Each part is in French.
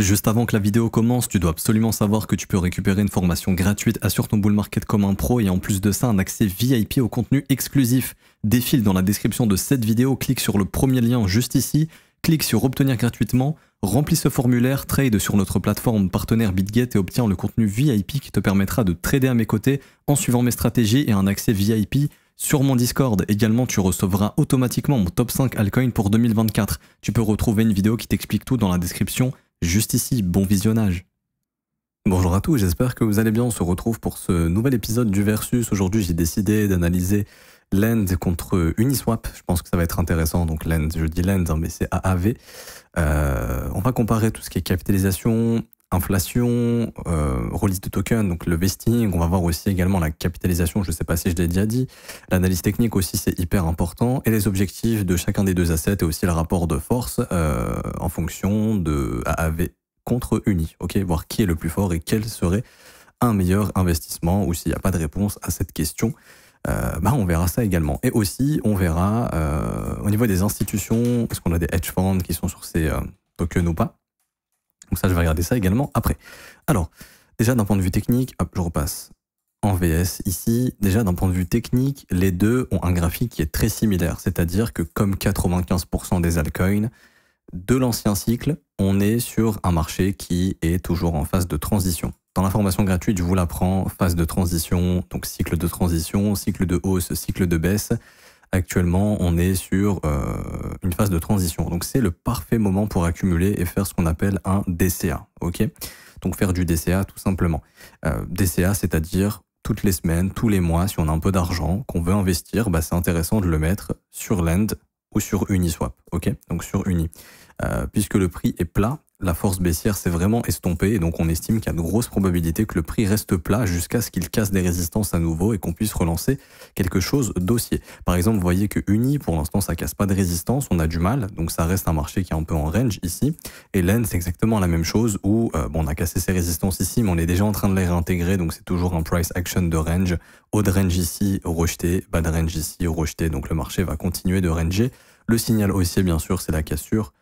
Juste avant que la vidéo commence, tu dois absolument savoir que tu peux récupérer une formation gratuite Assure ton bull market comme un pro et en plus de ça un accès VIP au contenu exclusif. Défile dans la description de cette vidéo, clique sur le premier lien juste ici, clique sur obtenir gratuitement, remplis ce formulaire, trade sur notre plateforme partenaire BitGet et obtiens le contenu VIP qui te permettra de trader à mes côtés en suivant mes stratégies et un accès VIP sur mon Discord, également, tu recevras automatiquement mon top 5 altcoin pour 2024. Tu peux retrouver une vidéo qui t'explique tout dans la description juste ici. Bon visionnage. Bonjour à tous, j'espère que vous allez bien. On se retrouve pour ce nouvel épisode du Versus. Aujourd'hui, j'ai décidé d'analyser Lend contre Uniswap. Je pense que ça va être intéressant. Donc Lend, je dis Lend, hein, mais c'est AAV. Euh, on va comparer tout ce qui est capitalisation, inflation, euh, release de token, donc le vesting, on va voir aussi également la capitalisation, je ne sais pas si je l'ai déjà dit, l'analyse technique aussi c'est hyper important, et les objectifs de chacun des deux assets et aussi le rapport de force euh, en fonction de av contre uni, ok, voir qui est le plus fort et quel serait un meilleur investissement ou s'il n'y a pas de réponse à cette question. Euh, bah on verra ça également. Et aussi, on verra au niveau des institutions, Est-ce qu'on a des hedge funds qui sont sur ces tokens ou pas, donc ça, je vais regarder ça également après. Alors, déjà d'un point de vue technique, je repasse en VS ici. Déjà d'un point de vue technique, les deux ont un graphique qui est très similaire, c'est-à-dire que comme 95% des altcoins de l'ancien cycle, on est sur un marché qui est toujours en phase de transition. Dans l'information gratuite, je vous l'apprends, phase de transition, donc cycle de transition, cycle de hausse, cycle de baisse. Actuellement, on est sur euh, une phase de transition. Donc, c'est le parfait moment pour accumuler et faire ce qu'on appelle un DCA. OK Donc, faire du DCA tout simplement. Euh, DCA, c'est-à-dire toutes les semaines, tous les mois, si on a un peu d'argent qu'on veut investir, bah, c'est intéressant de le mettre sur Lend ou sur Uniswap. OK Donc, sur Uni. Euh, puisque le prix est plat, la force baissière s'est vraiment estompée et donc on estime qu'il y a de grosses probabilités que le prix reste plat jusqu'à ce qu'il casse des résistances à nouveau et qu'on puisse relancer quelque chose d'ossier. Par exemple, vous voyez que Uni, pour l'instant, ça casse pas de résistance, on a du mal, donc ça reste un marché qui est un peu en range ici. Et Len, c'est exactement la même chose où euh, on a cassé ses résistances ici, mais on est déjà en train de les réintégrer, donc c'est toujours un price action de range. Haut range ici, rejeté, bas de range ici, rejeté, donc le marché va continuer de ranger. Le signal haussier, bien sûr, c'est la cassure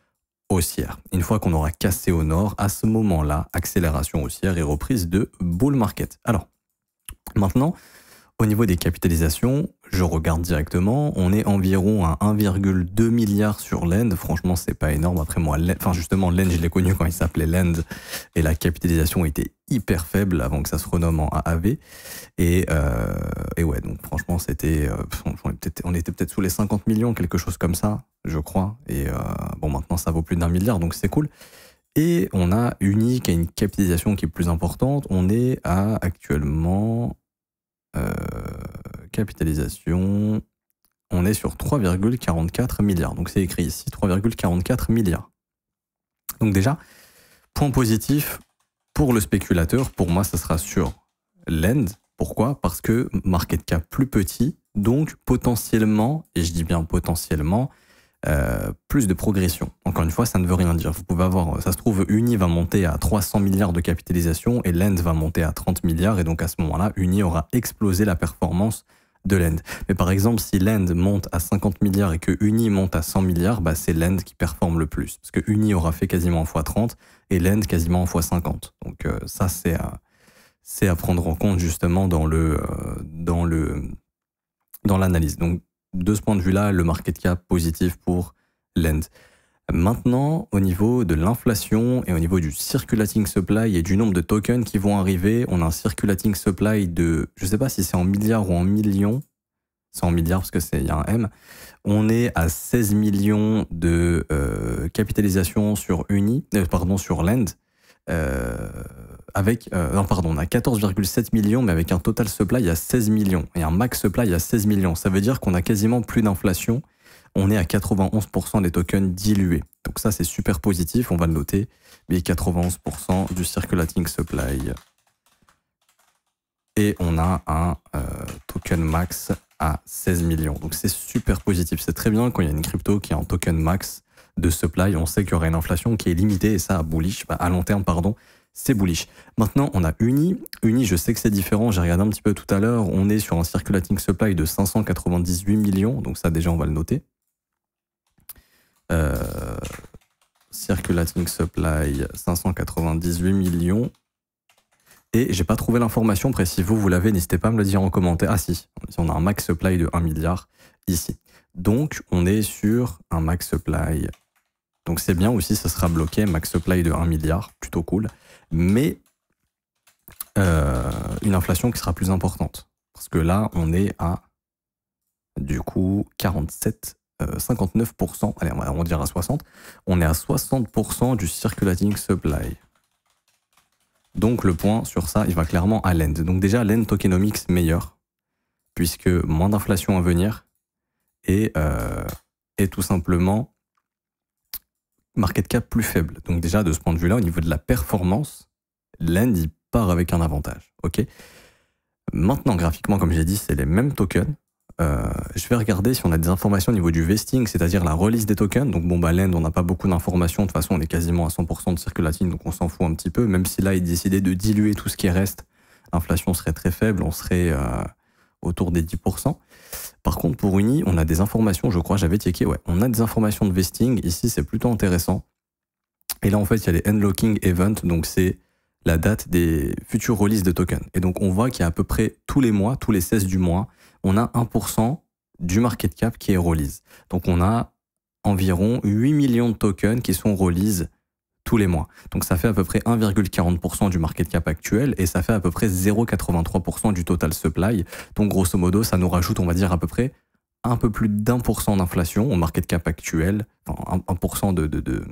haussière. Une fois qu'on aura cassé au nord, à ce moment-là, accélération haussière et reprise de bull market. Alors, maintenant, au niveau des capitalisations, je regarde directement, on est environ à 1,2 milliard sur l'End. Franchement, c'est pas énorme. Après moi, enfin justement, l'End, je l'ai connu quand il s'appelait l'End et la capitalisation était hyper faible avant que ça se renomme en AAV. Et, euh, et ouais, donc franchement, c'était, euh, on était peut-être sous les 50 millions, quelque chose comme ça je crois. Et euh, bon, maintenant, ça vaut plus d'un milliard, donc c'est cool. Et on a unique à une capitalisation qui est plus importante. On est à actuellement euh, capitalisation. On est sur 3,44 milliards. Donc c'est écrit ici 3,44 milliards. Donc déjà, point positif pour le spéculateur, pour moi, ça sera sur l'end. Pourquoi Parce que market cap plus petit, donc potentiellement, et je dis bien potentiellement, euh, plus de progression. Encore une fois, ça ne veut rien dire. Vous pouvez avoir, ça se trouve, Uni va monter à 300 milliards de capitalisation et Lend va monter à 30 milliards. Et donc à ce moment-là, Uni aura explosé la performance de Lend. Mais par exemple, si Lend monte à 50 milliards et que Uni monte à 100 milliards, bah, c'est Lend qui performe le plus. Parce que Uni aura fait quasiment en x30 et Lend quasiment en x50. Donc euh, ça, c'est à, prendre en compte justement dans le, euh, dans le, dans l'analyse. Donc de ce point de vue-là, le market cap positif pour Lend. Maintenant, au niveau de l'inflation et au niveau du circulating supply et du nombre de tokens qui vont arriver, on a un circulating supply de, je ne sais pas si c'est en milliards ou en millions, c'est en milliards parce que c'est y a un M. On est à 16 millions de euh, capitalisation sur Uni, euh, pardon sur euh, avec, euh, pardon, on a 14,7 millions, mais avec un total supply à 16 millions et un max supply à 16 millions. Ça veut dire qu'on a quasiment plus d'inflation. On est à 91% des tokens dilués. Donc ça, c'est super positif, on va le noter. Mais 91% du circulating supply. Et on a un euh, token max à 16 millions. Donc c'est super positif. C'est très bien quand il y a une crypto qui est en token max de supply. On sait qu'il y aura une inflation qui est limitée et ça, à bullish, bah, à long terme, pardon, c'est bullish. Maintenant, on a Uni. Uni, je sais que c'est différent. J'ai regardé un petit peu tout à l'heure. On est sur un circulating supply de 598 millions. Donc ça, déjà, on va le noter. Euh, circulating supply 598 millions. Et j'ai pas trouvé l'information précise, Si vous, vous l'avez, n'hésitez pas à me le dire en commentaire. Ah si, on a un max supply de 1 milliard ici. Donc, on est sur un max supply donc c'est bien aussi, ça sera bloqué, max supply de 1 milliard, plutôt cool, mais euh, une inflation qui sera plus importante. Parce que là, on est à, du coup, 47, 59%, euh, allez, on va arrondir à 60, on est à 60% du circulating supply. Donc le point sur ça, il va clairement à l'end. Donc déjà, l'end tokenomics meilleur, puisque moins d'inflation à venir, et, euh, et tout simplement market cap plus faible. Donc déjà, de ce point de vue-là, au niveau de la performance, l'Inde, part avec un avantage. ok Maintenant, graphiquement, comme j'ai dit, c'est les mêmes tokens. Euh, je vais regarder si on a des informations au niveau du vesting, c'est-à-dire la release des tokens. Donc bon, bah l'Inde, on n'a pas beaucoup d'informations. De toute façon, on est quasiment à 100% de circulatine, donc on s'en fout un petit peu. Même si là, il décidait de diluer tout ce qui reste, l'inflation serait très faible, on serait... Euh, autour des 10%. Par contre, pour Uni, on a des informations, je crois, j'avais checké, ouais, on a des informations de vesting. Ici, c'est plutôt intéressant. Et là, en fait, il y a les unlocking events, donc c'est la date des futures releases de tokens. Et donc, on voit qu'il y a à peu près tous les mois, tous les 16 du mois, on a 1% du market cap qui est release. Donc, on a environ 8 millions de tokens qui sont releases tous les mois. Donc ça fait à peu près 1,40% du market cap actuel et ça fait à peu près 0,83% du total supply. Donc grosso modo, ça nous rajoute, on va dire, à peu près un peu plus d'un pour d'inflation au market cap actuel, Un% 1% de,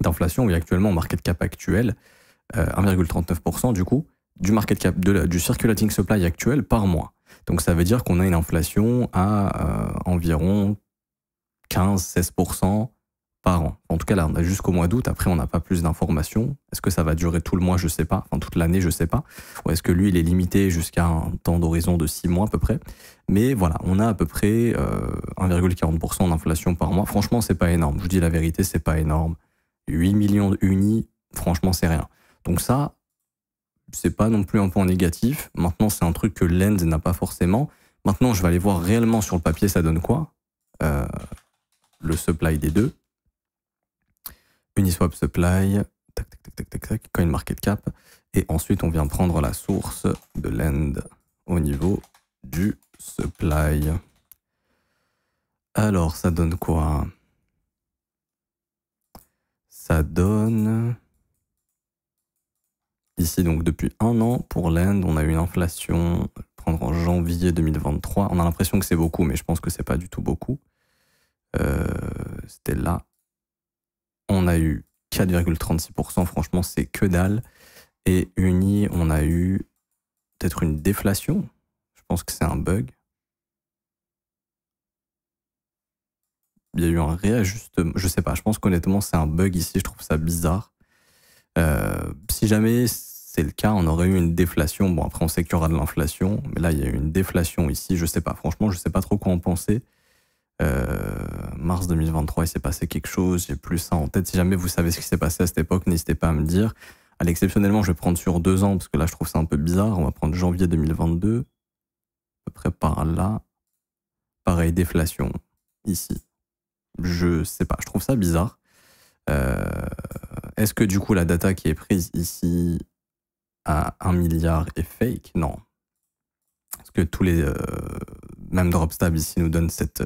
d'inflation, oui actuellement au market cap actuel, 1,39% euh, du coup, du market cap, du circulating supply actuel par mois. Donc ça veut dire qu'on a une inflation à euh, environ 15-16% par an. En tout cas, là, on a jusqu'au mois d'août. Après, on n'a pas plus d'informations. Est-ce que ça va durer tout le mois Je ne sais pas. Enfin, toute l'année, je ne sais pas. Ou est-ce que lui, il est limité jusqu'à un temps d'horizon de 6 mois à peu près Mais voilà, on a à peu près 1,40% euh, d'inflation par mois. Franchement, c'est pas énorme. Je vous dis la vérité, c'est pas énorme. 8 millions de unis, franchement, c'est rien. Donc ça, c'est pas non plus un point négatif. Maintenant, c'est un truc que lens n'a pas forcément. Maintenant, je vais aller voir réellement sur le papier, ça donne quoi euh, Le supply des deux Uniswap Supply, tac, tac, tac, tac, tac, tac, Cap, Et ensuite, on vient prendre la source de l'end au niveau du supply. Alors, ça donne quoi Ça donne... Ici, donc, depuis un an, pour l'end, on a eu une inflation, prendre en janvier 2023. On a l'impression que c'est beaucoup, mais je pense que c'est pas du tout beaucoup. Euh, c'était là, on a eu 4,36%, franchement, c'est que dalle. Et Uni, on a eu peut-être une déflation. Je pense que c'est un bug. Il y a eu un réajustement. Je sais pas, je pense qu'honnêtement, c'est un bug ici. Je trouve ça bizarre. Euh, si jamais c'est le cas, on aurait eu une déflation. Bon, après, on sait qu'il y aura de l'inflation. Mais là, il y a eu une déflation ici. Je sais pas. Franchement, je sais pas trop quoi en penser. Euh, mars 2023, il s'est passé quelque chose, j'ai plus ça en tête. Si jamais vous savez ce qui s'est passé à cette époque, n'hésitez pas à me dire. À l'exceptionnellement, je vais prendre sur deux ans, parce que là, je trouve ça un peu bizarre. On va prendre janvier 2022, à peu près par là. Pareil, déflation, ici. Je sais pas, je trouve ça bizarre. Euh, est-ce que du coup, la data qui est prise ici à 1 milliard est fake Non. Est-ce que tous les. Euh, même DropStab ici nous donne cette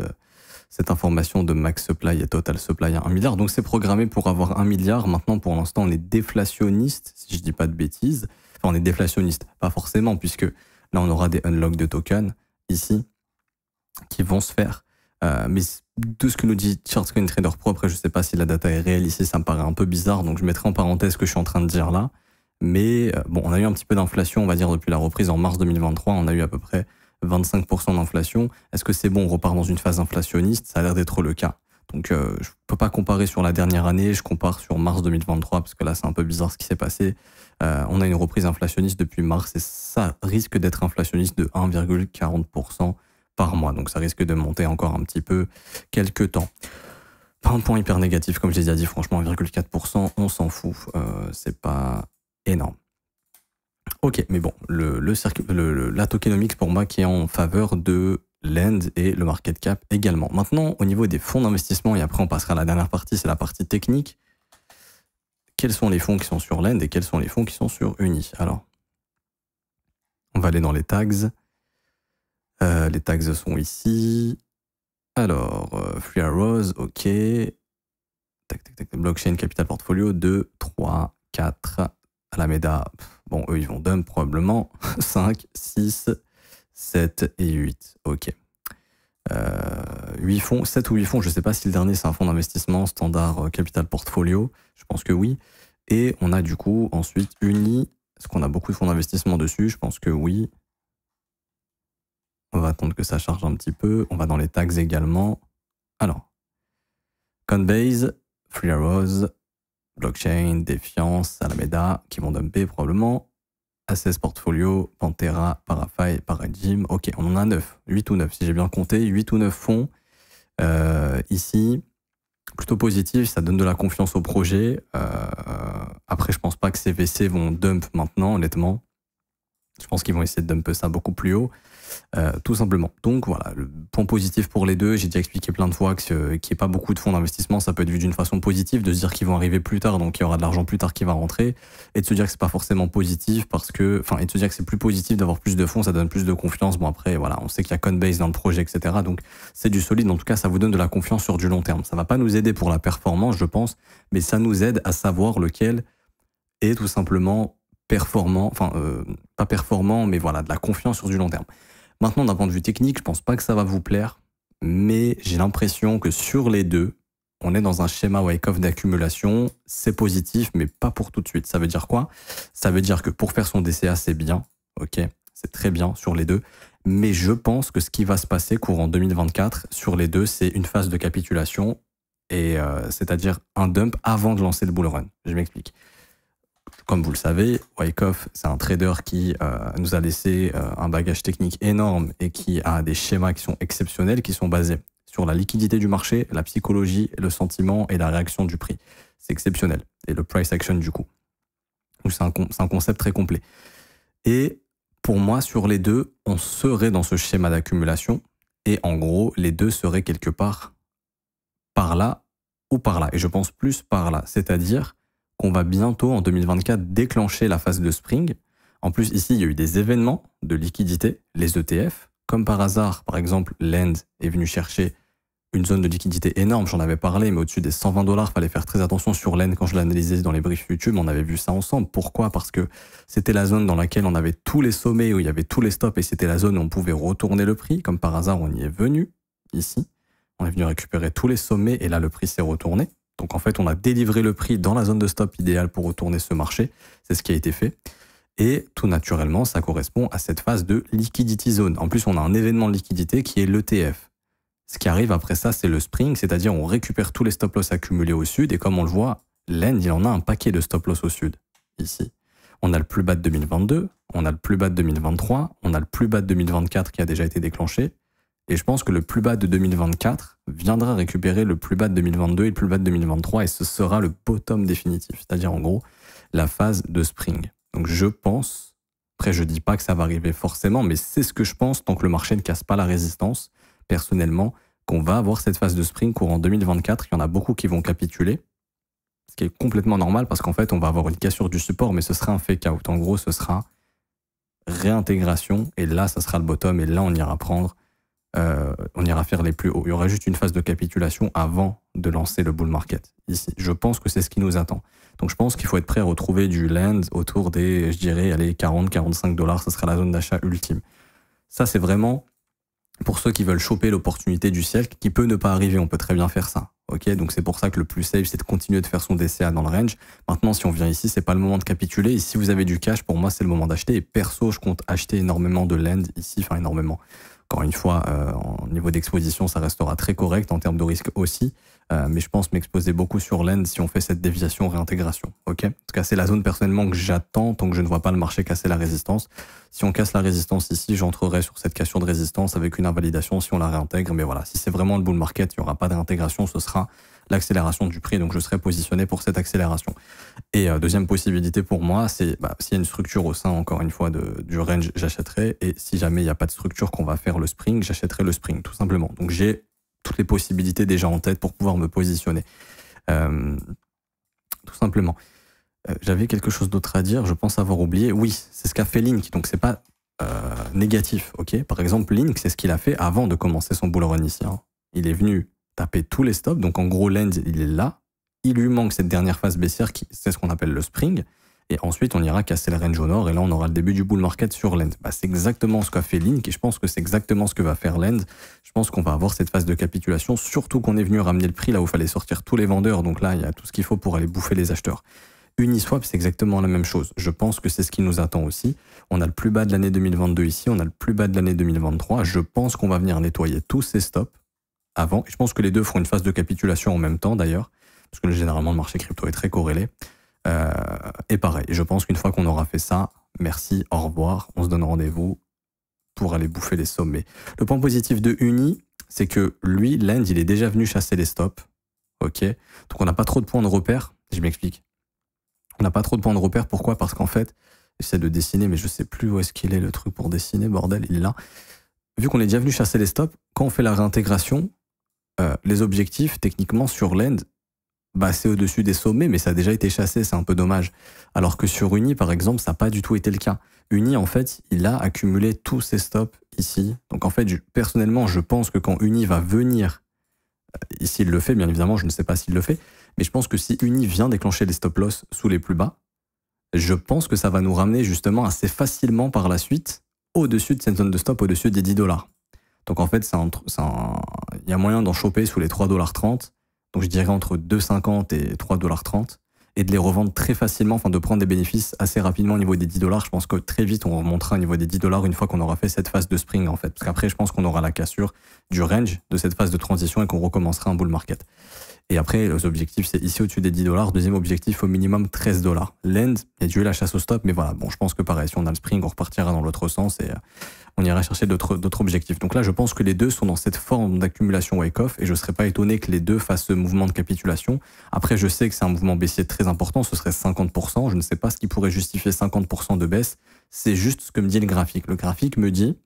cette information de max supply et total supply à 1 milliard. Donc c'est programmé pour avoir 1 milliard. Maintenant, pour l'instant, on est déflationniste, si je ne dis pas de bêtises. Enfin, on est déflationniste, pas forcément, puisque là, on aura des unlocks de tokens ici qui vont se faire. Euh, mais tout ce que nous dit une Trader Pro, après, je sais pas si la data est réelle ici, ça me paraît un peu bizarre, donc je mettrai en parenthèse ce que je suis en train de dire là. Mais euh, bon, on a eu un petit peu d'inflation, on va dire, depuis la reprise en mars 2023. On a eu à peu près 25% d'inflation, est-ce que c'est bon, on repart dans une phase inflationniste Ça a l'air d'être le cas. Donc euh, je ne peux pas comparer sur la dernière année, je compare sur mars 2023, parce que là c'est un peu bizarre ce qui s'est passé. Euh, on a une reprise inflationniste depuis mars et ça risque d'être inflationniste de 1,40% par mois. Donc ça risque de monter encore un petit peu quelques temps. Pas un point hyper négatif, comme je l'ai déjà dit, franchement, 1,4%, on s'en fout. Euh, c'est pas énorme. Ok, mais bon, le, la tokenomics pour moi qui est en faveur de l'end et le market cap également. Maintenant, au niveau des fonds d'investissement, et après on passera à la dernière partie, c'est la partie technique. Quels sont les fonds qui sont sur l'end et quels sont les fonds qui sont sur Uni Alors, on va aller dans les tags. Euh, les tags sont ici. Alors, euh, Free Arrows, ok. blockchain, capital portfolio, 2, 3, 4. Alameda, Bon, eux, ils vont dump probablement 5, 6, 7 et 8. Ok. 8 euh, fonds, 7 ou 8 fonds, je ne sais pas si le dernier c'est un fonds d'investissement standard euh, capital portfolio, je pense que oui. Et on a du coup ensuite Uni, est-ce qu'on a beaucoup de fonds d'investissement dessus Je pense que oui. On va attendre que ça charge un petit peu. On va dans les tags également. Alors, Coinbase, Free Blockchain, Defiance, Alameda, qui vont dumper probablement. Assess Portfolio, Pantera, Parafi, Paradigm. Ok, on en a 9. 8 ou 9, si j'ai bien compté. 8 ou 9 fonds euh, ici. Plutôt positif, ça donne de la confiance au projet. Euh, après, je pense pas que ces vont dump maintenant, honnêtement. Je pense qu'ils vont essayer de dumper ça beaucoup plus haut. Euh, tout simplement. Donc voilà, le point positif pour les deux, j'ai déjà expliqué plein de fois que euh, qu'il n'y ait pas beaucoup de fonds d'investissement, ça peut être vu d'une façon positive, de se dire qu'ils vont arriver plus tard, donc il y aura de l'argent plus tard qui va rentrer, et de se dire que c'est pas forcément positif parce que, enfin, et de se dire que c'est plus positif d'avoir plus de fonds, ça donne plus de confiance. Bon après, voilà, on sait qu'il y a Coinbase dans le projet, etc. Donc c'est du solide. En tout cas, ça vous donne de la confiance sur du long terme. Ça va pas nous aider pour la performance, je pense, mais ça nous aide à savoir lequel est tout simplement performant, enfin euh, pas performant, mais voilà, de la confiance sur du long terme. Maintenant, d'un point de vue technique, je pense pas que ça va vous plaire, mais j'ai l'impression que sur les deux, on est dans un schéma wake-off d'accumulation. C'est positif, mais pas pour tout de suite. Ça veut dire quoi Ça veut dire que pour faire son DCA, c'est bien. Ok, c'est très bien sur les deux. Mais je pense que ce qui va se passer courant 2024 sur les deux, c'est une phase de capitulation, et euh, c'est-à-dire un dump avant de lancer le bull run. Je m'explique. Comme vous le savez, Wyckoff, c'est un trader qui euh, nous a laissé euh, un bagage technique énorme et qui a des schémas qui sont exceptionnels, qui sont basés sur la liquidité du marché, la psychologie, le sentiment et la réaction du prix. C'est exceptionnel. Et le price action du coup. C'est un, concept très complet. Et pour moi, sur les deux, on serait dans ce schéma d'accumulation. Et en gros, les deux seraient quelque part par là ou par là. Et je pense plus par là. C'est-à-dire qu'on va bientôt, en 2024, déclencher la phase de spring. En plus, ici, il y a eu des événements de liquidité, les ETF. Comme par hasard, par exemple, l'END est venu chercher une zone de liquidité énorme, j'en avais parlé, mais au-dessus des 120 dollars, fallait faire très attention sur l'END quand je l'analysais dans les briefs YouTube, on avait vu ça ensemble. Pourquoi Parce que c'était la zone dans laquelle on avait tous les sommets, où il y avait tous les stops, et c'était la zone où on pouvait retourner le prix. Comme par hasard, on y est venu, ici. On est venu récupérer tous les sommets, et là, le prix s'est retourné. Donc en fait, on a délivré le prix dans la zone de stop idéale pour retourner ce marché. C'est ce qui a été fait. Et tout naturellement, ça correspond à cette phase de liquidity zone. En plus, on a un événement de liquidité qui est l'ETF. Ce qui arrive après ça, c'est le spring, c'est-à-dire on récupère tous les stop loss accumulés au sud. Et comme on le voit, Lend, il en a un paquet de stop loss au sud, ici. On a le plus bas de 2022, on a le plus bas de 2023, on a le plus bas de 2024 qui a déjà été déclenché. Et je pense que le plus bas de 2024 viendra récupérer le plus bas de 2022 et le plus bas de 2023, et ce sera le bottom définitif, c'est-à-dire en gros la phase de spring. Donc je pense, après je dis pas que ça va arriver forcément, mais c'est ce que je pense tant que le marché ne casse pas la résistance, personnellement, qu'on va avoir cette phase de spring courant 2024. Il y en a beaucoup qui vont capituler, ce qui est complètement normal parce qu'en fait on va avoir une cassure du support, mais ce sera un fake out. En gros, ce sera réintégration, et là ça sera le bottom, et là on ira prendre euh, on ira faire les plus hauts. Il y aura juste une phase de capitulation avant de lancer le bull market. Ici, je pense que c'est ce qui nous attend. Donc, je pense qu'il faut être prêt à retrouver du land autour des, je dirais, allez, 40, 45 dollars. Ce sera la zone d'achat ultime. Ça, c'est vraiment pour ceux qui veulent choper l'opportunité du siècle, qui peut ne pas arriver. On peut très bien faire ça. Ok, donc c'est pour ça que le plus safe, c'est de continuer de faire son DCA dans le range. Maintenant, si on vient ici, c'est pas le moment de capituler. Et si vous avez du cash, pour moi, c'est le moment d'acheter. Et perso, je compte acheter énormément de land ici, enfin énormément. Encore une fois, au euh, niveau d'exposition, ça restera très correct en termes de risque aussi. Euh, mais je pense m'exposer beaucoup sur l'end si on fait cette déviation réintégration. Ok en tout cas, c'est la zone personnellement que j'attends tant que je ne vois pas le marché casser la résistance. Si on casse la résistance ici, j'entrerai sur cette question de résistance avec une invalidation si on la réintègre. Mais voilà, si c'est vraiment le bull market, il n'y aura pas de réintégration, ce sera l'accélération du prix. Donc, je serai positionné pour cette accélération. Et euh, deuxième possibilité pour moi, c'est bah, s'il y a une structure au sein, encore une fois, de, du range, j'achèterai. Et si jamais il n'y a pas de structure qu'on va faire le spring, j'achèterai le spring, tout simplement. Donc, j'ai toutes les possibilités déjà en tête pour pouvoir me positionner. Euh, tout simplement. Euh, j'avais quelque chose d'autre à dire, je pense avoir oublié. Oui, c'est ce qu'a fait Link, donc c'est pas négatif, ok Par exemple, Link, c'est ce qu'il a fait avant de commencer son bull run ici. Hein. Il est venu taper tous les stops. Donc en gros, l'end, il est là. Il lui manque cette dernière phase baissière, qui, c'est ce qu'on appelle le spring. Et ensuite, on ira casser le range au nord. Et là, on aura le début du bull market sur l'end. Bah, c'est exactement ce qu'a fait Link. Et je pense que c'est exactement ce que va faire l'end. Je pense qu'on va avoir cette phase de capitulation. Surtout qu'on est venu ramener le prix là où il fallait sortir tous les vendeurs. Donc là, il y a tout ce qu'il faut pour aller bouffer les acheteurs. Uniswap, c'est exactement la même chose. Je pense que c'est ce qui nous attend aussi. On a le plus bas de l'année 2022 ici, on a le plus bas de l'année 2023. Je pense qu'on va venir nettoyer tous ces stops avant. je pense que les deux feront une phase de capitulation en même temps d'ailleurs, parce que généralement le marché crypto est très corrélé. Euh, et pareil, je pense qu'une fois qu'on aura fait ça, merci, au revoir, on se donne rendez-vous pour aller bouffer les sommets. Le point positif de Uni, c'est que lui, l'Inde, il est déjà venu chasser les stops. Ok Donc on n'a pas trop de points de repère. Je m'explique. On n'a pas trop de points de repère. Pourquoi Parce qu'en fait, j'essaie de dessiner, mais je sais plus où est-ce qu'il est le truc pour dessiner, bordel, il est là. Vu qu'on est déjà venu chasser les stops, quand on fait la réintégration, euh, les objectifs, techniquement, sur l'end, bah, c'est au-dessus des sommets, mais ça a déjà été chassé, c'est un peu dommage. Alors que sur Uni, par exemple, ça n'a pas du tout été le cas. Uni, en fait, il a accumulé tous ses stops ici. Donc, en fait, personnellement, je pense que quand Uni va venir, euh, il le fait, bien évidemment, je ne sais pas s'il le fait, mais je pense que si Uni vient déclencher les stop-loss sous les plus bas, je pense que ça va nous ramener justement assez facilement par la suite au-dessus de cette zone de stop, au-dessus des 10 dollars. Donc en fait, il y a moyen d'en choper sous les 3,30$. Donc je dirais entre 2,50$ et 3,30$ et de les revendre très facilement, enfin de prendre des bénéfices assez rapidement au niveau des 10 dollars. Je pense que très vite, on remontera au niveau des 10 dollars une fois qu'on aura fait cette phase de spring, en fait. Parce qu'après, je pense qu'on aura la cassure du range de cette phase de transition et qu'on recommencera un bull market. Et après, les objectifs, c'est ici au-dessus des 10 dollars. Deuxième objectif, au minimum 13 dollars. L'end, il y a dû la chasse au stop, mais voilà. Bon, je pense que pareil, si on a le spring, on repartira dans l'autre sens et euh, on ira chercher d'autres objectifs. Donc là, je pense que les deux sont dans cette forme d'accumulation wake-off et je ne serais pas étonné que les deux fassent ce mouvement de capitulation. Après, je sais que c'est un mouvement baissier très important, ce serait 50%. Je ne sais pas ce qui pourrait justifier 50% de baisse. C'est juste ce que me dit le graphique. Le graphique me dit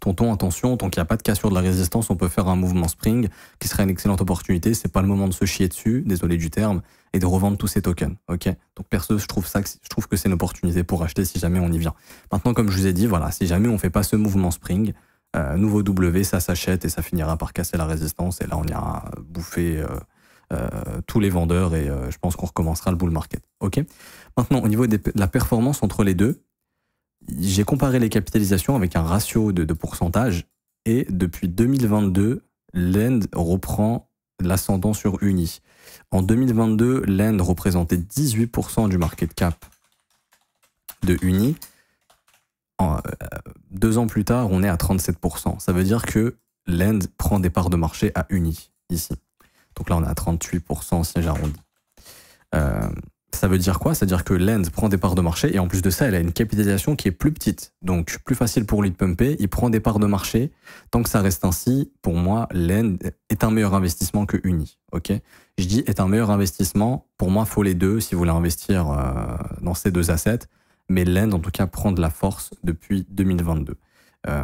tonton, attention, tant qu'il n'y a pas de cassure de la résistance, on peut faire un mouvement spring qui serait une excellente opportunité. C'est pas le moment de se chier dessus, désolé du terme, et de revendre tous ces tokens. Ok Donc perso, je trouve ça, je trouve que c'est une opportunité pour acheter si jamais on y vient. Maintenant, comme je vous ai dit, voilà, si jamais on fait pas ce mouvement spring, euh, nouveau W, ça s'achète et ça finira par casser la résistance. Et là, on ira bouffer. Euh, euh, tous les vendeurs et je pense qu'on recommencera le bull market. Ok. Maintenant, au niveau de la performance entre les deux, j'ai comparé les capitalisations avec un ratio de, pourcentage et depuis 2022, l'Inde reprend l'ascendant sur Uni. En 2022, l'Inde représentait 18% du market cap de Uni. Euh, deux ans plus tard, on est à 37%. Ça veut dire que l'Inde prend des parts de marché à Uni, ici. Donc là, on est à 38% si j'arrondis. Euh, ça veut dire quoi C'est-à-dire que Lend prend des parts de marché et en plus de ça, elle a une capitalisation qui est plus petite. Donc plus facile pour lui de pumper, il prend des parts de marché. Tant que ça reste ainsi, pour moi, Lend est un meilleur investissement que Uni. Ok Je dis est un meilleur investissement. Pour moi, faut les deux si vous voulez investir euh, dans ces deux assets. Mais Lend, en tout cas, prend de la force depuis 2022. Euh,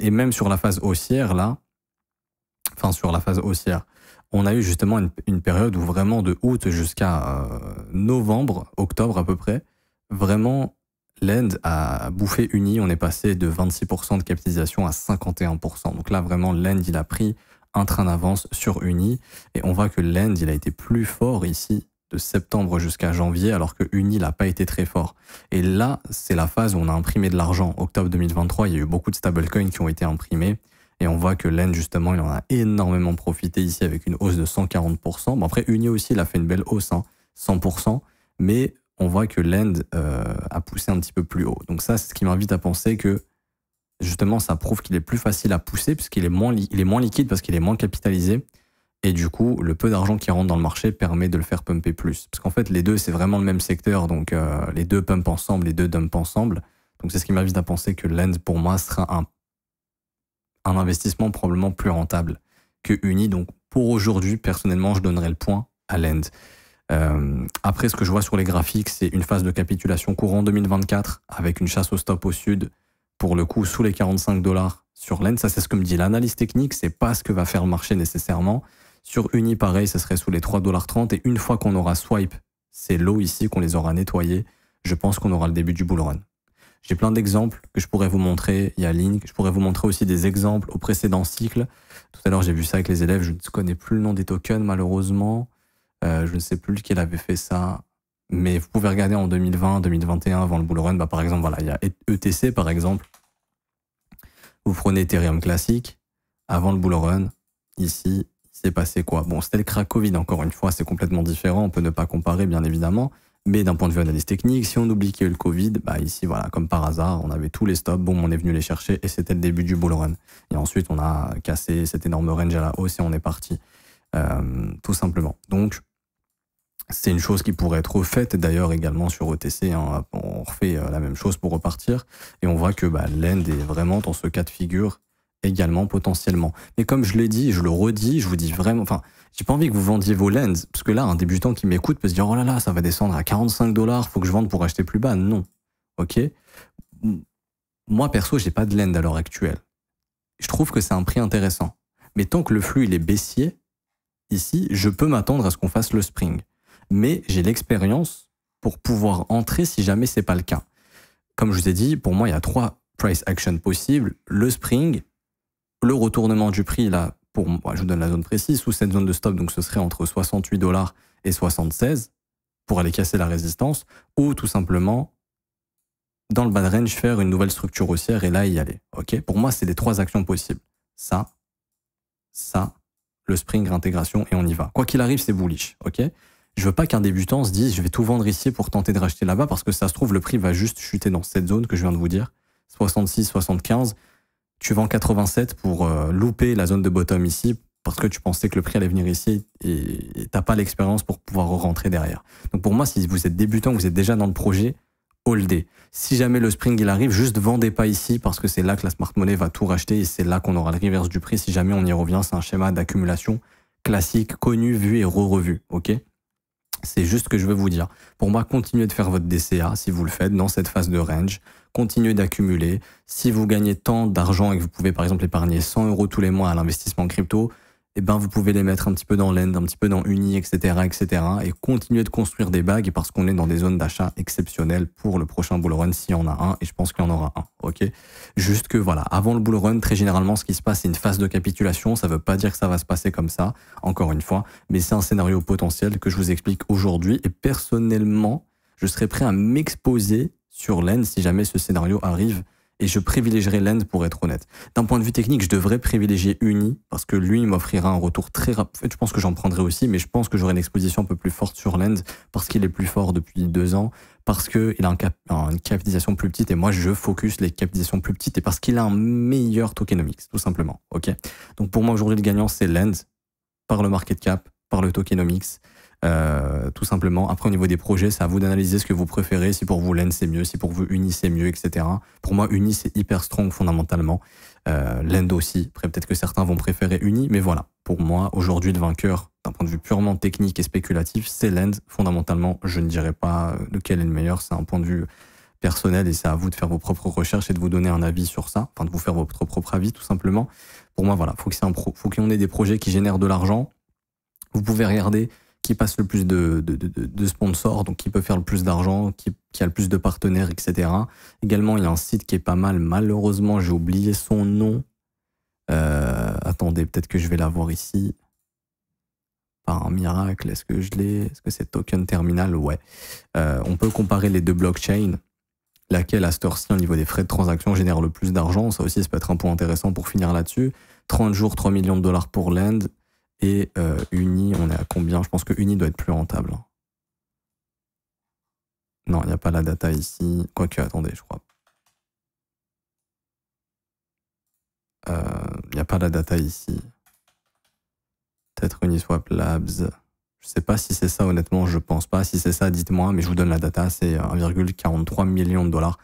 et même sur la phase haussière, là, enfin sur la phase haussière, on a eu justement une, période où vraiment de août jusqu'à euh, novembre, octobre à peu près, vraiment l'Inde a bouffé uni. On est passé de 26% de capitalisation à 51%. Donc là, vraiment, l'Inde, il a pris un train d'avance sur Uni. Et on voit que l'Inde, il a été plus fort ici de septembre jusqu'à janvier, alors que Uni n'a pas été très fort. Et là, c'est la phase où on a imprimé de l'argent. Octobre 2023, il y a eu beaucoup de stablecoins qui ont été imprimés. Et on voit que Lend, justement, il en a énormément profité ici avec une hausse de 140%. Bon, après, Uni aussi, il a fait une belle hausse, 100%. Hein, Mais on voit que Lend euh, a poussé un petit peu plus haut. Donc ça, c'est ce qui m'invite à penser que justement, ça prouve qu'il est plus facile à pousser puisqu'il est moins, il est moins liquide parce qu'il est moins capitalisé. Et du coup, le peu d'argent qui rentre dans le marché permet de le faire pumper plus. Parce qu'en fait, les deux, c'est vraiment le même secteur. Donc, euh, les deux pumpent ensemble, les deux dumpent ensemble. Donc, c'est ce qui m'invite à penser que Lend, pour moi, sera un un investissement probablement plus rentable que Uni. Donc pour aujourd'hui, personnellement, je donnerai le point à Lend. Euh, après, ce que je vois sur les graphiques, c'est une phase de capitulation courant 2024 avec une chasse au stop au sud, pour le coup, sous les 45 dollars sur Lend. Ça, c'est ce que me dit l'analyse technique. C'est pas ce que va faire le marché nécessairement. Sur Uni, pareil, ce serait sous les 3,30$. Et une fois qu'on aura swipe, c'est l'eau ici qu'on les aura nettoyés, je pense qu'on aura le début du bull run. J'ai plein d'exemples que je pourrais vous montrer. Il y a Link. Je pourrais vous montrer aussi des exemples au précédent cycle. Tout à l'heure, j'ai vu ça avec les élèves. Je ne connais plus le nom des tokens, malheureusement. Euh, je ne sais plus lequel avait fait ça. Mais vous pouvez regarder en 2020, 2021, avant le bull run. Bah, par exemple, voilà, il y a ETC, par exemple. Vous prenez Ethereum classique. Avant le bull run, ici, il s'est passé quoi Bon, c'était le crack Covid, encore une fois. C'est complètement différent. On peut ne pas comparer, bien évidemment. Mais d'un point de vue analyse technique, si on oublie le Covid, bah ici, voilà, comme par hasard, on avait tous les stops, bon, on est venu les chercher et c'était le début du bull run. Et ensuite, on a cassé cet énorme range à la hausse et on est parti. Euh, tout simplement. Donc, c'est une chose qui pourrait être refaite, d'ailleurs également sur OTC, e hein. on refait euh, la même chose pour repartir, et on voit que bah, l'end est vraiment dans ce cas de figure également potentiellement. Mais comme je l'ai dit, je le redis, je vous dis vraiment, enfin, j'ai pas envie que vous vendiez vos lens, parce que là, un débutant qui m'écoute peut se dire, oh là là, ça va descendre à 45 dollars, faut que je vende pour acheter plus bas. Non. OK Moi, perso, j'ai pas de lens à l'heure actuelle. Je trouve que c'est un prix intéressant. Mais tant que le flux, est baissier, ici, je peux m'attendre à ce qu'on fasse le spring. Mais j'ai l'expérience pour pouvoir entrer si jamais c'est pas le cas. Comme je vous ai dit, pour moi, il y a trois price actions possibles. Le spring, le retournement du prix, là, pour, bah, je vous donne la zone précise, sous cette zone de stop, donc ce serait entre 68 dollars et 76 pour aller casser la résistance, ou tout simplement dans le bas range faire une nouvelle structure haussière et là y aller. Ok pour moi, c'est les trois actions possibles. Ça, ça, le spring intégration et on y va. Quoi qu'il arrive, c'est bullish. Ok je veux pas qu'un débutant se dise je vais tout vendre ici pour tenter de racheter là-bas parce que ça se trouve le prix va juste chuter dans cette zone que je viens de vous dire 66 75 tu vends 87 pour euh, louper la zone de bottom ici parce que tu pensais que le prix allait venir ici et t'as pas l'expérience pour pouvoir rentrer derrière. Donc pour moi, si vous êtes débutant, vous êtes déjà dans le projet, holdé. Si jamais le spring il arrive, juste vendez pas ici parce que c'est là que la smart money va tout racheter et c'est là qu'on aura le reverse du prix. Si jamais on y revient, c'est un schéma d'accumulation classique, connu, vu et re-revu. Ok c'est juste ce que je veux vous dire. Pour moi, continuez de faire votre DCA si vous le faites dans cette phase de range. Continuez d'accumuler. Si vous gagnez tant d'argent et que vous pouvez par exemple épargner 100 euros tous les mois à l'investissement en crypto, eh ben vous pouvez les mettre un petit peu dans l'End, un petit peu dans Uni, etc., etc., et continuer de construire des bagues parce qu'on est dans des zones d'achat exceptionnelles pour le prochain bull run s'il y en a un, et je pense qu'il y en aura un, ok Juste que voilà, avant le bull run, très généralement, ce qui se passe, c'est une phase de capitulation, ça ne veut pas dire que ça va se passer comme ça, encore une fois, mais c'est un scénario potentiel que je vous explique aujourd'hui, et personnellement, je serais prêt à m'exposer sur l'End si jamais ce scénario arrive et je privilégierai l'end pour être honnête. D'un point de vue technique, je devrais privilégier Uni parce que lui m'offrira un retour très rapide. Je pense que j'en prendrai aussi, mais je pense que j'aurai une exposition un peu plus forte sur l'end parce qu'il est plus fort depuis deux ans, parce qu'il a une capitalisation plus petite et moi je focus les capitalisations plus petites et parce qu'il a un meilleur tokenomics, tout simplement. Ok. Donc pour moi aujourd'hui le gagnant c'est l'end par le market cap, par le tokenomics. Euh, tout simplement. Après, au niveau des projets, c'est à vous d'analyser ce que vous préférez. Si pour vous Lend c'est mieux. Si pour vous Uni, c'est mieux, etc. Pour moi, Uni, c'est hyper strong fondamentalement. Euh, l'end aussi. Après, peut-être que certains vont préférer Uni, mais voilà. Pour moi, aujourd'hui, le vainqueur, d'un point de vue purement technique et spéculatif, c'est l'End. Fondamentalement, je ne dirais pas lequel est le meilleur. C'est un point de vue personnel et c'est à vous de faire vos propres recherches et de vous donner un avis sur ça, enfin de vous faire votre propre avis tout simplement. Pour moi, voilà, faut que c'est un pro, faut qu'on ait des projets qui génèrent de l'argent. Vous pouvez regarder qui passe le plus de, sponsors, donc qui peut faire le plus d'argent, qui, a le plus de partenaires, etc. Également, il y a un site qui est pas mal. Malheureusement, j'ai oublié son nom. Euh, attendez, peut-être que je vais l'avoir ici. Par un miracle, est-ce que je l'ai Est-ce que c'est Token Terminal Ouais. Euh, on peut comparer les deux blockchains. Laquelle, à cette heure-ci, au niveau des frais de transaction, génère le plus d'argent Ça aussi, ça peut être un point intéressant pour finir là-dessus. 30 jours, 3 millions de dollars pour l'end et euh, Uni, on est à combien Je pense que Uni doit être plus rentable. Non, il n'y a pas la data ici. Quoique, attendez, je crois. Euh, il n'y a pas la data ici. Peut-être Uniswap Labs. Je ne sais pas si c'est ça, honnêtement, je ne pense pas. Si c'est ça, dites-moi, mais je vous donne la data. C'est 1,43 euh, million de dollars.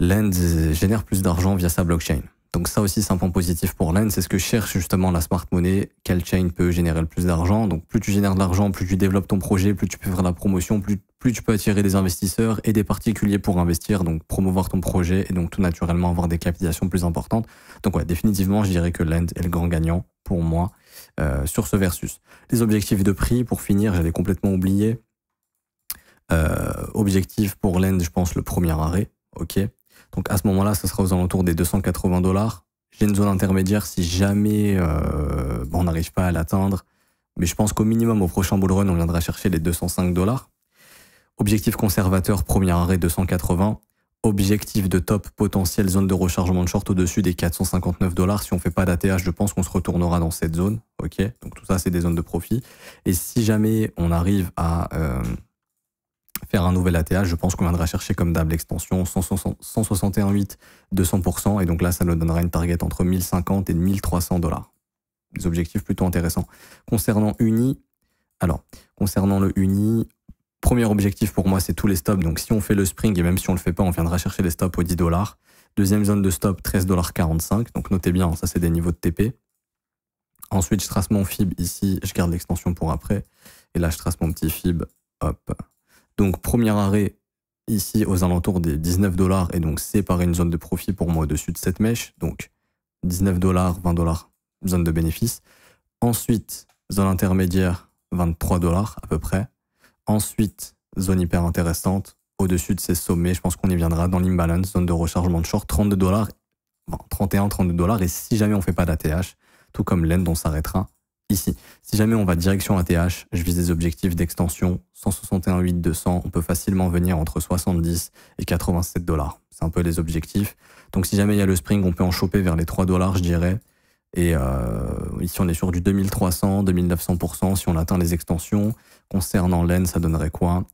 Lens génère plus d'argent via sa blockchain. Donc ça aussi, c'est un point positif pour Lend, C'est ce que cherche justement la smart money. Quelle chain peut générer le plus d'argent Donc plus tu génères de l'argent, plus tu développes ton projet, plus tu peux faire de la promotion, plus, tu peux attirer des investisseurs et des particuliers pour investir, donc promouvoir ton projet et donc tout naturellement avoir des capitalisations plus importantes. Donc ouais, définitivement, je dirais que Lend est le grand gagnant pour moi euh, sur ce versus. Les objectifs de prix, pour finir, j'avais complètement oublié. Euh, objectif pour Lend, je pense, le premier arrêt. Ok, donc à ce moment-là, ça sera aux alentours des 280 dollars. J'ai une zone intermédiaire si jamais euh, on n'arrive pas à l'atteindre. Mais je pense qu'au minimum, au prochain bull run, on viendra chercher les 205 dollars. Objectif conservateur, premier arrêt 280. Objectif de top potentiel zone de rechargement de short au-dessus des 459 dollars. Si on ne fait pas d'ATH, je pense qu'on se retournera dans cette zone. Ok, donc tout ça c'est des zones de profit. Et si jamais on arrive à euh, faire un nouvel ATH, je pense qu'on viendra chercher comme d'hab l'extension 161.8 200%, et donc là, ça nous donnera une target entre 1050 et 1300 dollars. Des objectifs plutôt intéressants. Concernant Uni, alors, concernant le Uni, premier objectif pour moi, c'est tous les stops. Donc, si on fait le spring, et même si on le fait pas, on viendra chercher les stops aux 10 dollars. Deuxième zone de stop, 13,45$. Donc, notez bien, hein, ça, c'est des niveaux de TP. Ensuite, je trace mon fib ici, je garde l'extension pour après. Et là, je trace mon petit fib, hop, donc premier arrêt ici aux alentours des 19 dollars et donc séparer une zone de profit pour moi au-dessus de cette mèche. Donc 19 dollars, 20 dollars, zone de bénéfice. Ensuite, zone intermédiaire, 23 dollars à peu près. Ensuite, zone hyper intéressante au-dessus de ces sommets. Je pense qu'on y viendra dans l'imbalance, zone de rechargement de short, 32 dollars, 31, 32 dollars. Et si jamais on fait pas d'ATH, tout comme l'end, on s'arrêtera ici. Si jamais on va direction ATH, je vise des objectifs d'extension 161,8 200, on peut facilement venir entre 70 et 87 dollars. C'est un peu les objectifs. Donc si jamais il y a le spring, on peut en choper vers les 3 dollars, je dirais. Et euh, ici, on est sur du 2300, 2900% si on atteint les extensions. Concernant laine, ça donnerait quoi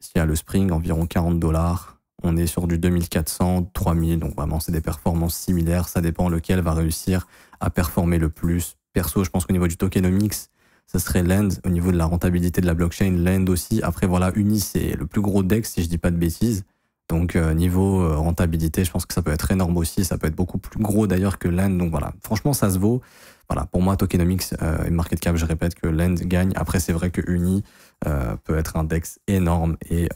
S'il y a le spring, environ 40 dollars. On est sur du 2400, 3000. Donc vraiment, c'est des performances similaires. Ça dépend lequel va réussir à performer le plus Perso, je pense qu'au niveau du tokenomics, ce serait Lend. Au niveau de la rentabilité de la blockchain, Lend aussi. Après, voilà, Uni, c'est le plus gros DEX, si je dis pas de bêtises. Donc, euh, niveau euh, rentabilité, je pense que ça peut être énorme aussi. Ça peut être beaucoup plus gros d'ailleurs que Lend. Donc, voilà. Franchement, ça se vaut. Voilà. Pour moi, tokenomics euh, et market cap, je répète que Lend gagne. Après, c'est vrai que Uni peut être un DEX énorme et,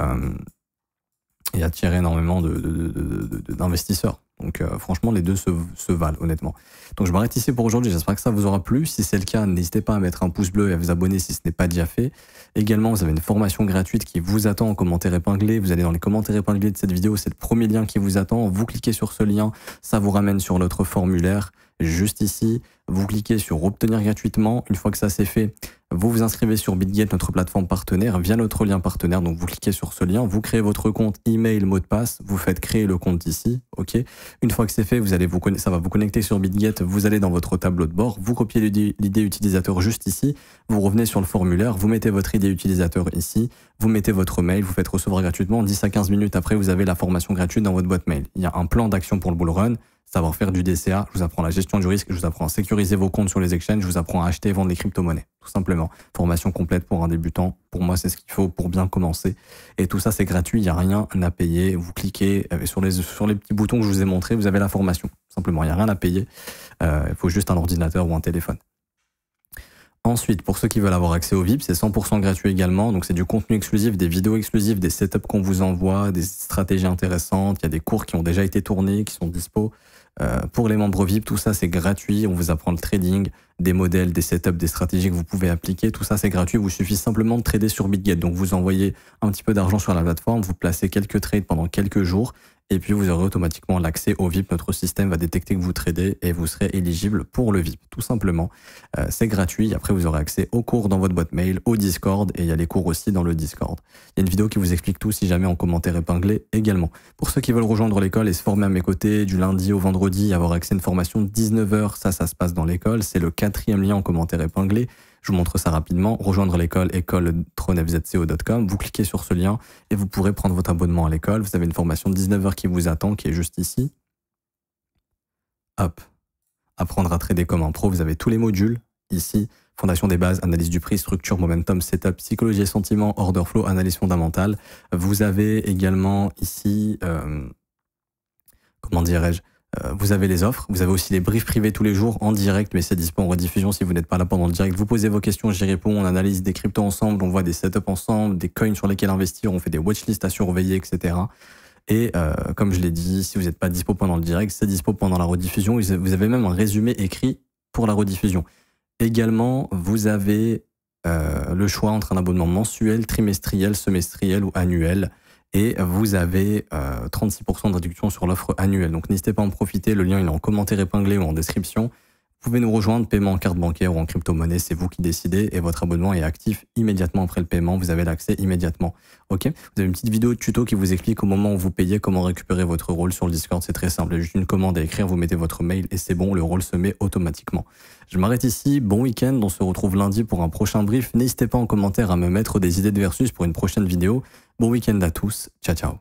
attirer énormément d'investisseurs. Donc euh, franchement, les deux se, se, valent, honnêtement. Donc je m'arrête ici pour aujourd'hui, j'espère que ça vous aura plu. Si c'est le cas, n'hésitez pas à mettre un pouce bleu et à vous abonner si ce n'est pas déjà fait. Également, vous avez une formation gratuite qui vous attend en commentaire épinglé. Vous allez dans les commentaires épinglés de cette vidéo, c'est le premier lien qui vous attend. Vous cliquez sur ce lien, ça vous ramène sur notre formulaire juste ici. Vous cliquez sur obtenir gratuitement. Une fois que ça c'est fait, vous vous inscrivez sur BitGet, notre plateforme partenaire, via notre lien partenaire. Donc vous cliquez sur ce lien, vous créez votre compte email, mot de passe, vous faites créer le compte ici. Ok. Une fois que c'est fait, vous allez vous ça va vous connecter sur BitGet. Vous allez dans votre tableau de bord, vous copiez l'idée utilisateur juste ici, vous revenez sur le formulaire, vous mettez votre idée utilisateur ici, vous mettez votre mail, vous faites recevoir gratuitement. 10 à 15 minutes après, vous avez la formation gratuite dans votre boîte mail. Il y a un plan d'action pour le bull run savoir faire du DCA. Je vous apprends la gestion du risque. Je vous apprends à sécuriser vos comptes sur les exchanges. Je vous apprends à acheter et vendre les crypto-monnaies. Tout simplement. Formation complète pour un débutant. Pour moi, c'est ce qu'il faut pour bien commencer. Et tout ça, c'est gratuit. Il n'y a rien à payer. Vous cliquez euh, sur les, sur les petits boutons que je vous ai montrés. Vous avez la formation. simplement. Il n'y a rien à payer. Euh, il faut juste un ordinateur ou un téléphone. Ensuite, pour ceux qui veulent avoir accès au VIP, c'est 100% gratuit également. Donc, c'est du contenu exclusif, des vidéos exclusives, des setups qu'on vous envoie, des stratégies intéressantes. Il y a des cours qui ont déjà été tournés, qui sont dispo. Euh, pour les membres VIP, tout ça c'est gratuit. On vous apprend le trading, des modèles, des setups, des stratégies que vous pouvez appliquer. Tout ça c'est gratuit. Vous suffit simplement de trader sur BitGet. Donc vous envoyez un petit peu d'argent sur la plateforme, vous placez quelques trades pendant quelques jours et puis vous aurez automatiquement l'accès au VIP. Notre système va détecter que vous tradez et vous serez éligible pour le VIP, tout simplement. Euh, c'est gratuit. Après, vous aurez accès aux cours dans votre boîte mail, au Discord et il y a les cours aussi dans le Discord. Il y a une vidéo qui vous explique tout si jamais en commentaire épinglé également. Pour ceux qui veulent rejoindre l'école et se former à mes côtés du lundi au vendredi, avoir accès à une formation 19h, ça, ça se passe dans l'école. C'est le quatrième lien en commentaire épinglé. Je vous montre ça rapidement. Rejoindre l'école, école Vous cliquez sur ce lien et vous pourrez prendre votre abonnement à l'école. Vous avez une formation de 19h qui vous attend, qui est juste ici. Hop. Apprendre à trader comme un pro. Vous avez tous les modules ici. Fondation des bases, analyse du prix, structure, momentum, setup, psychologie et sentiment, order flow, analyse fondamentale. Vous avez également ici, euh, comment dirais-je, euh, vous avez les offres, vous avez aussi les briefs privés tous les jours en direct, mais c'est dispo en rediffusion si vous n'êtes pas là pendant le direct. Vous posez vos questions, j'y réponds, on analyse des cryptos ensemble, on voit des setups ensemble, des coins sur lesquels investir, on fait des watchlists à surveiller, etc. Et euh, comme je l'ai dit, si vous n'êtes pas dispo pendant le direct, c'est dispo pendant la rediffusion. Vous avez même un résumé écrit pour la rediffusion. Également, vous avez euh, le choix entre un abonnement mensuel, trimestriel, semestriel ou annuel et vous avez 36% euh, de réduction sur l'offre annuelle. Donc n'hésitez pas à en profiter, le lien est en commentaire épinglé ou en description. Vous pouvez nous rejoindre, paiement en carte bancaire ou en crypto-monnaie, c'est vous qui décidez et votre abonnement est actif immédiatement après le paiement, vous avez l'accès immédiatement. Ok Vous avez une petite vidéo tuto qui vous explique au moment où vous payez comment récupérer votre rôle sur le Discord, c'est très simple, juste une commande à écrire, vous mettez votre mail et c'est bon, le rôle se met automatiquement. Je m'arrête ici, bon week-end, on se retrouve lundi pour un prochain brief, n'hésitez pas en commentaire à me mettre des idées de versus pour une prochaine vidéo. Bon week-end à tous, ciao ciao